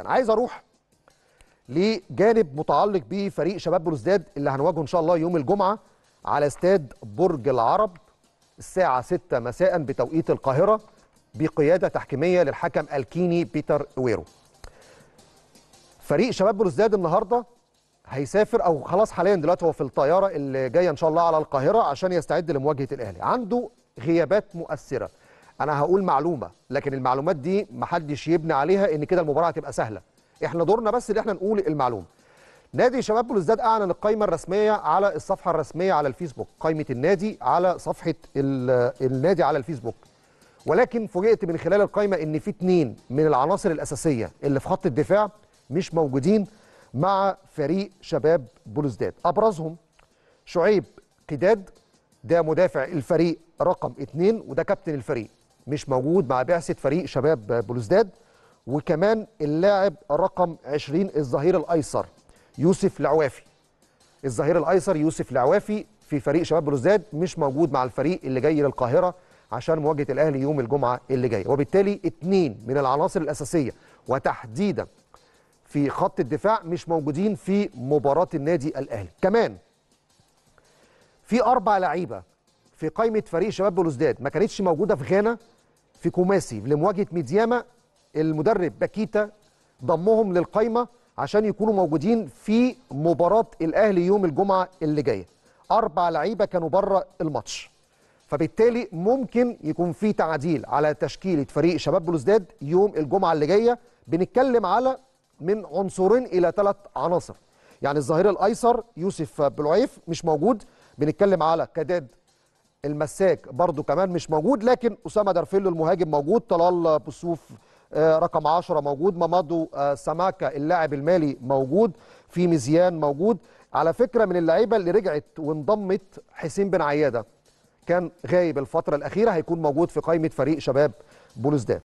انا عايز اروح لجانب متعلق بفريق شباب بلوزداد اللي هنواجهه ان شاء الله يوم الجمعه على استاد برج العرب الساعه 6 مساء بتوقيت القاهره بقياده تحكيميه للحكم الكيني بيتر اويرو فريق شباب بلوزداد النهارده هيسافر او خلاص حاليا دلوقتي هو في الطياره اللي جايه ان شاء الله على القاهره عشان يستعد لمواجهه الاهلي عنده غيابات مؤثره انا هقول معلومه لكن المعلومات دي محدش يبني عليها ان كده المباراه هتبقى سهله احنا دورنا بس ان احنا نقول المعلومه نادي شباب بلوزداد اعلن القائمه الرسميه على الصفحه الرسميه على الفيسبوك قائمه النادي على صفحه النادي على الفيسبوك ولكن فوجئت من خلال القائمه ان في اتنين من العناصر الاساسيه اللي في خط الدفاع مش موجودين مع فريق شباب بلوزداد ابرزهم شعيب قداد ده مدافع الفريق رقم اتنين وده كابتن الفريق مش موجود مع بعثه فريق شباب بلوزداد وكمان اللاعب رقم 20 الظهير الايسر يوسف العوافي الظهير الايسر يوسف العوافي في فريق شباب بلوزداد مش موجود مع الفريق اللي جاي للقاهره عشان مواجهه الاهلي يوم الجمعه اللي جايه وبالتالي اثنين من العناصر الاساسيه وتحديدا في خط الدفاع مش موجودين في مباراه النادي الاهلي كمان في اربع لعيبه في قائمه فريق شباب بلوزداد ما كانتش موجوده في غانا في كوماسي لمواجهه ميدياما المدرب باكيتا ضمهم للقايمه عشان يكونوا موجودين في مباراه الاهلي يوم الجمعه اللي جايه اربع لعيبه كانوا بره الماتش فبالتالي ممكن يكون في تعديل على تشكيله فريق شباب بلوزداد يوم الجمعه اللي جايه بنتكلم على من عنصرين الى ثلاث عناصر يعني الظهير الايسر يوسف بلعيف مش موجود بنتكلم على كداد المساك برضو كمان مش موجود لكن اسامه درفيلو المهاجم موجود طلال بصوف آه، رقم 10 موجود مامادو آه، سماكا اللاعب المالي موجود في مزيان موجود على فكره من اللعيبه اللي رجعت وانضمت حسين بن عياده كان غايب الفتره الاخيره هيكون موجود في قائمه فريق شباب بولوزداد